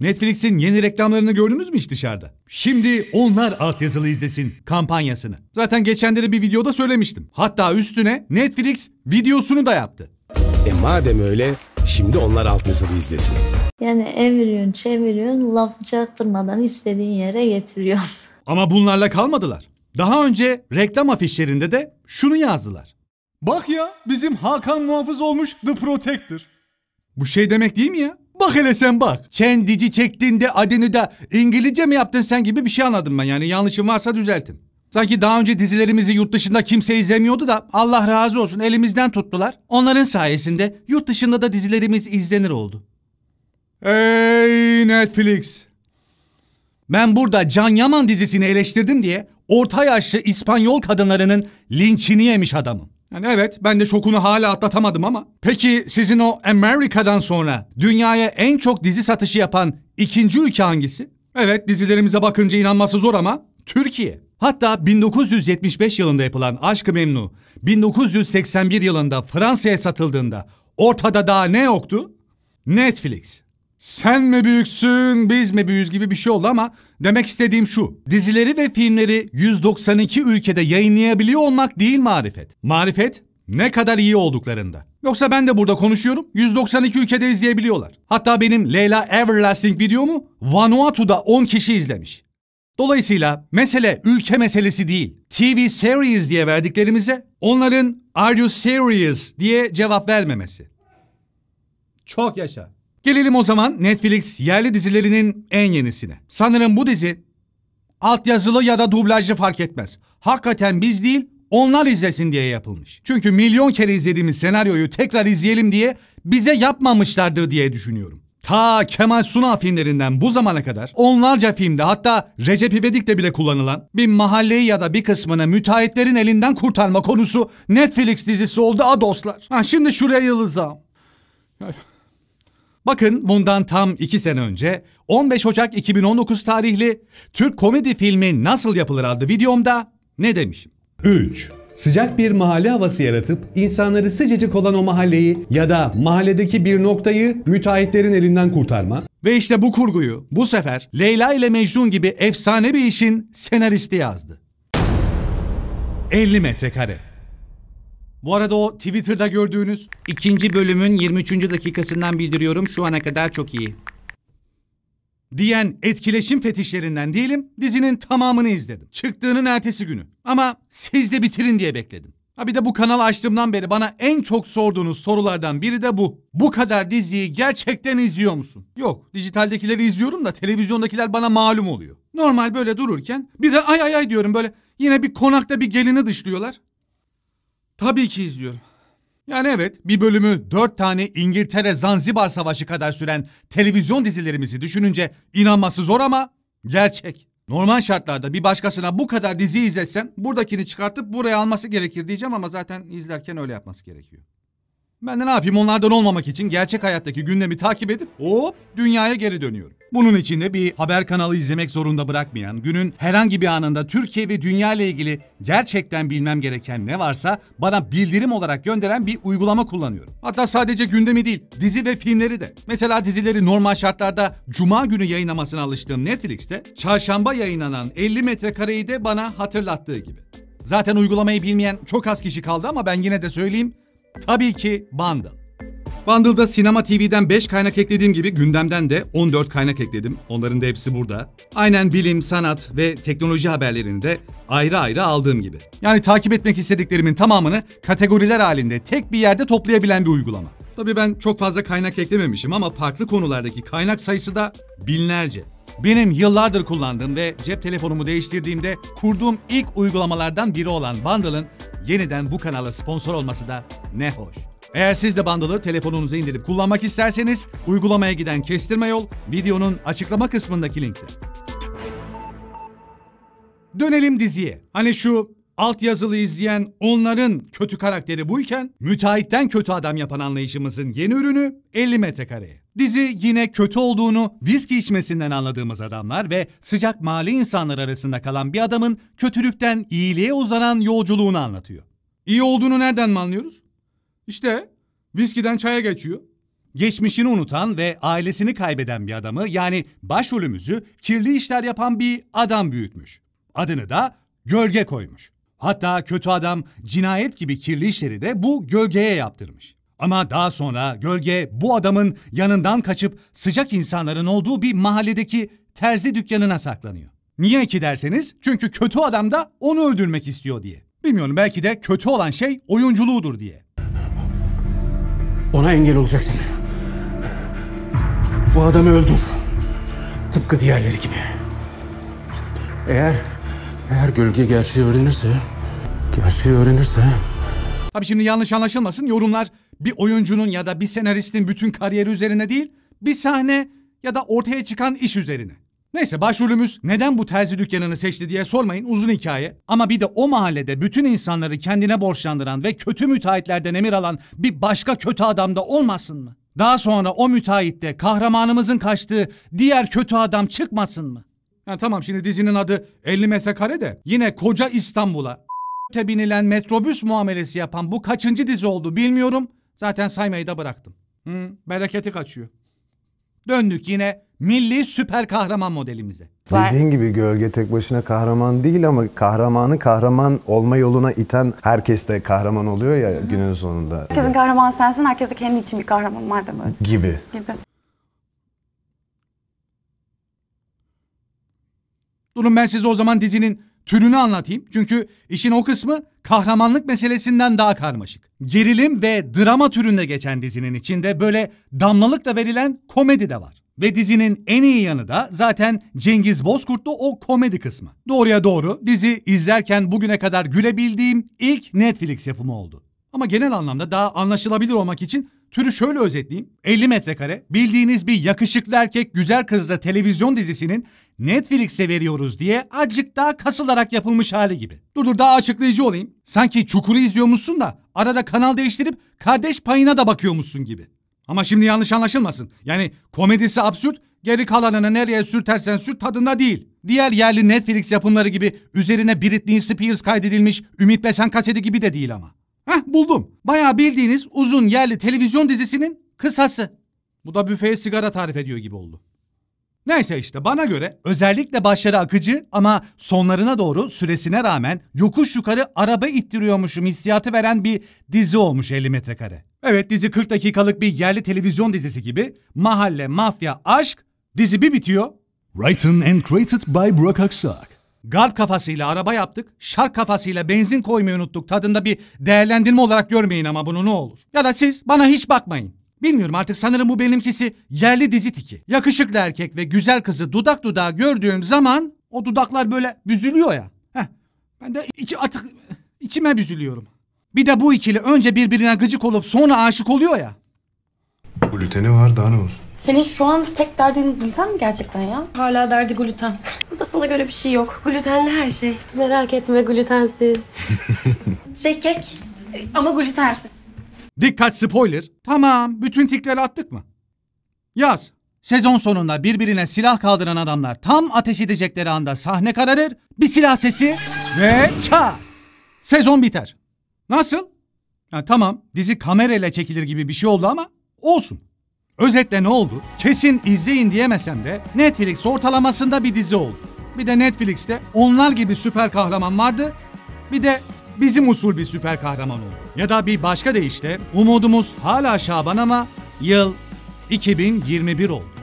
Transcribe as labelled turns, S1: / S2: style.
S1: Netflix'in yeni reklamlarını gördünüz mü hiç dışarıda? Şimdi onlar altyazılı izlesin kampanyasını. Zaten geçenleri bir videoda söylemiştim. Hatta üstüne Netflix videosunu da yaptı. E madem öyle şimdi onlar altyazılı izlesin. Yani eviriyorsun çeviriyorsun laf çaktırmadan istediğin yere getiriyorsun. Ama bunlarla kalmadılar. Daha önce reklam afişlerinde de şunu yazdılar. Bak ya bizim Hakan muhafız olmuş The Protector. Bu şey demek değil mi ya? Bak hele sen bak. Sen dizi çektiğinde adını da İngilizce mi yaptın sen gibi bir şey anladım ben. Yani yanlışım varsa düzeltin. Sanki daha önce dizilerimizi yurt dışında kimse izlemiyordu da Allah razı olsun elimizden tuttular. Onların sayesinde yurt dışında da dizilerimiz izlenir oldu. Ey Netflix! Ben burada Can Yaman dizisini eleştirdim diye orta yaşlı İspanyol kadınlarının linçini yemiş adamım. Yani evet ben de şokunu hala atlatamadım ama. Peki sizin o Amerika'dan sonra dünyaya en çok dizi satışı yapan ikinci ülke hangisi? Evet dizilerimize bakınca inanması zor ama Türkiye. Hatta 1975 yılında yapılan Aşkı Memnu 1981 yılında Fransa'ya satıldığında ortada daha ne yoktu? Netflix sen mi büyüksün biz mi büyüz gibi bir şey oldu ama demek istediğim şu. Dizileri ve filmleri 192 ülkede yayınlayabiliyor olmak değil marifet. Marifet ne kadar iyi olduklarında. Yoksa ben de burada konuşuyorum. 192 ülkede izleyebiliyorlar. Hatta benim Leyla Everlasting videomu Vanuatu'da 10 kişi izlemiş. Dolayısıyla mesele ülke meselesi değil. TV series diye verdiklerimize onların are you serious diye cevap vermemesi. Çok yaşa. Gelelim o zaman Netflix yerli dizilerinin en yenisine. Sanırım bu dizi altyazılı ya da dublajlı fark etmez. Hakikaten biz değil onlar izlesin diye yapılmış. Çünkü milyon kere izlediğimiz senaryoyu tekrar izleyelim diye bize yapmamışlardır diye düşünüyorum. Ta Kemal Sunal filmlerinden bu zamana kadar onlarca filmde hatta Recep İvedik'te bile kullanılan bir mahalleyi ya da bir kısmını müteahhitlerin elinden kurtarma konusu Netflix dizisi oldu a dostlar. Ha şimdi şuraya yıldızam. Bakın bundan tam 2 sene önce 15 Ocak 2019 tarihli Türk komedi filmi Nasıl Yapılır adlı videomda ne demişim? 3. Sıcak bir mahalle havası yaratıp insanları sıcacık olan o mahalleyi ya da mahalledeki bir noktayı müteahhitlerin elinden kurtarma. Ve işte bu kurguyu bu sefer Leyla ile Mecnun gibi efsane bir işin senaristi yazdı. 50 metrekare. Bu arada o Twitter'da gördüğünüz ikinci bölümün 23. dakikasından bildiriyorum. Şu ana kadar çok iyi. Diyen etkileşim fetişlerinden değilim. Dizinin tamamını izledim. Çıktığının ertesi günü. Ama siz de bitirin diye bekledim. Ha bir de bu kanalı açtığımdan beri bana en çok sorduğunuz sorulardan biri de bu. Bu kadar diziyi gerçekten izliyor musun? Yok, dijitaldekileri izliyorum da televizyondakiler bana malum oluyor. Normal böyle dururken bir de ay ay ay diyorum böyle yine bir konakta bir gelini dışlıyorlar. Tabii ki izliyorum. Yani evet bir bölümü dört tane İngiltere Zanzibar Savaşı kadar süren televizyon dizilerimizi düşününce inanması zor ama gerçek. Normal şartlarda bir başkasına bu kadar dizi izletsen buradakini çıkartıp buraya alması gerekir diyeceğim ama zaten izlerken öyle yapması gerekiyor. Ben de ne yapayım onlardan olmamak için gerçek hayattaki gündemi takip edip hop dünyaya geri dönüyorum. Bunun için de bir haber kanalı izlemek zorunda bırakmayan, günün herhangi bir anında Türkiye ve dünya ile ilgili gerçekten bilmem gereken ne varsa bana bildirim olarak gönderen bir uygulama kullanıyorum. Hatta sadece gündemi değil, dizi ve filmleri de. Mesela dizileri normal şartlarda cuma günü yayınlamasına alıştığım Netflix'te çarşamba yayınlanan 50 metrekareyi de bana hatırlattığı gibi. Zaten uygulamayı bilmeyen çok az kişi kaldı ama ben yine de söyleyeyim. Tabii ki Bundle. Bundle'da Sinema TV'den 5 kaynak eklediğim gibi gündemden de 14 kaynak ekledim. Onların da hepsi burada. Aynen bilim, sanat ve teknoloji haberlerini de ayrı ayrı aldığım gibi. Yani takip etmek istediklerimin tamamını kategoriler halinde tek bir yerde toplayabilen bir uygulama. Tabii ben çok fazla kaynak eklememişim ama farklı konulardaki kaynak sayısı da binlerce. Benim yıllardır kullandığım ve cep telefonumu değiştirdiğimde kurduğum ilk uygulamalardan biri olan Bundle'ın yeniden bu kanala sponsor olması da ne hoş. Eğer siz de bandalı telefonunuza indirip kullanmak isterseniz uygulamaya giden kestirme yol videonun açıklama kısmındaki linkte. Dönelim diziye. Hani şu Alt yazılı izleyen onların kötü karakteri buyken müteahhitten kötü adam yapan anlayışımızın yeni ürünü 50 metrekare. Dizi yine kötü olduğunu viski içmesinden anladığımız adamlar ve sıcak mali insanlar arasında kalan bir adamın kötülükten iyiliğe uzanan yolculuğunu anlatıyor. İyi olduğunu nereden mi anlıyoruz? İşte viskiden çaya geçiyor. Geçmişini unutan ve ailesini kaybeden bir adamı yani başrolümüzü kirli işler yapan bir adam büyütmüş. Adını da gölge koymuş. Hatta kötü adam cinayet gibi kirli işleri de bu gölgeye yaptırmış. Ama daha sonra gölge bu adamın yanından kaçıp sıcak insanların olduğu bir mahalledeki terzi dükkanına saklanıyor. Niye ki derseniz çünkü kötü adam da onu öldürmek istiyor diye. Bilmiyorum belki de kötü olan şey oyunculuğudur diye. Ona engel olacaksın. Bu adamı öldür. Tıpkı diğerleri gibi. Eğer eğer gölge gerçeği öğrenirse, gerçeği öğrenirse... Abi şimdi yanlış anlaşılmasın. Yorumlar bir oyuncunun ya da bir senaristin bütün kariyeri üzerine değil, bir sahne ya da ortaya çıkan iş üzerine. Neyse başrolümüz neden bu terzi dükkanını seçti diye sormayın uzun hikaye. Ama bir de o mahallede bütün insanları kendine borçlandıran ve kötü müteahhitlerden emir alan bir başka kötü adam da olmasın mı? Daha sonra o müteahhitte kahramanımızın kaçtığı diğer kötü adam çıkmasın mı? Yani tamam şimdi dizinin adı 50 metrekare de yine koca İstanbul'a binilen metrobüs muamelesi yapan bu kaçıncı dizi oldu bilmiyorum. Zaten saymayı da bıraktım. Hı, bereketi kaçıyor. Döndük yine milli süper kahraman modelimize. Dediğin gibi gölge tek başına kahraman değil ama kahramanı kahraman olma yoluna iten herkes de kahraman oluyor ya günün sonunda. Herkesin kahramanı sensin, herkes de kendi için bir kahraman madem öyle. Gibi. Gibi. Durun ben size o zaman dizinin türünü anlatayım. Çünkü işin o kısmı kahramanlık meselesinden daha karmaşık. Gerilim ve drama türünde geçen dizinin içinde böyle da verilen komedi de var. Ve dizinin en iyi yanı da zaten Cengiz Bozkurtlu o komedi kısmı. Doğruya doğru dizi izlerken bugüne kadar gülebildiğim ilk Netflix yapımı oldu. Ama genel anlamda daha anlaşılabilir olmak için türü şöyle özetleyeyim. 50 metrekare bildiğiniz bir yakışıklı erkek güzel kızla televizyon dizisinin Netflix'e veriyoruz diye acık daha kasılarak yapılmış hali gibi. Dur dur daha açıklayıcı olayım. Sanki çukuru izliyormuşsun da arada kanal değiştirip kardeş payına da bakıyormuşsun gibi. Ama şimdi yanlış anlaşılmasın. Yani komedisi absürt, geri kalanını nereye sürtersen sür tadında değil. Diğer yerli Netflix yapımları gibi üzerine Britney Spears kaydedilmiş Ümit Besen kaseti gibi de değil ama. Heh buldum. Bayağı bildiğiniz uzun yerli televizyon dizisinin kısası. Bu da büfeye sigara tarif ediyor gibi oldu. Neyse işte bana göre özellikle başları akıcı ama sonlarına doğru süresine rağmen yokuş yukarı araba ittiriyormuşum hissiyatı veren bir dizi olmuş 50 metrekare. Evet dizi 40 dakikalık bir yerli televizyon dizisi gibi mahalle, mafya, aşk dizi bir bitiyor. Written and created by Burak Aksak. Garp kafasıyla araba yaptık, şark kafasıyla benzin koymayı unuttuk tadında bir değerlendirme olarak görmeyin ama bunu ne olur. Ya da siz bana hiç bakmayın. Bilmiyorum artık sanırım bu benimkisi yerli dizi tiki. Yakışıklı erkek ve güzel kızı dudak dudağa gördüğüm zaman o dudaklar böyle büzülüyor ya. Heh, ben de içi artık içime büzülüyorum. Bir de bu ikili önce birbirine gıcık olup sonra aşık oluyor ya. Gluteni var daha ne olsun? Senin şu an tek derdin gluten mi gerçekten ya? Hala derdi gluten. Bu da sana göre bir şey yok. Glutenli her şey. Merak etme glutensiz. şey kek ama glutensiz. Dikkat spoiler. Tamam, bütün tikleri attık mı? Yaz. Sezon sonunda birbirine silah kaldıran adamlar tam ateş edecekleri anda sahne kararır, bir silah sesi ve çat. Sezon biter. Nasıl? Ya tamam, dizi kamerayla çekilir gibi bir şey oldu ama olsun. Özetle ne oldu? Kesin izleyin diyemesem de Netflix ortalamasında bir dizi oldu. Bir de Netflix'te onlar gibi süper kahraman vardı. Bir de bizim usul bir süper kahraman oldu. Ya da bir başka deyişle umudumuz hala Şaban ama yıl 2021 oldu.